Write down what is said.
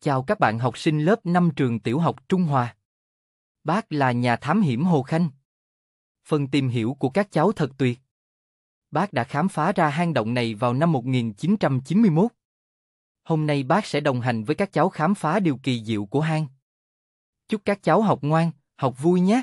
Chào các bạn học sinh lớp 5 trường tiểu học Trung Hòa. Bác là nhà thám hiểm Hồ Khanh. Phần tìm hiểu của các cháu thật tuyệt. Bác đã khám phá ra hang động này vào năm 1991. Hôm nay bác sẽ đồng hành với các cháu khám phá điều kỳ diệu của hang. Chúc các cháu học ngoan, học vui nhé!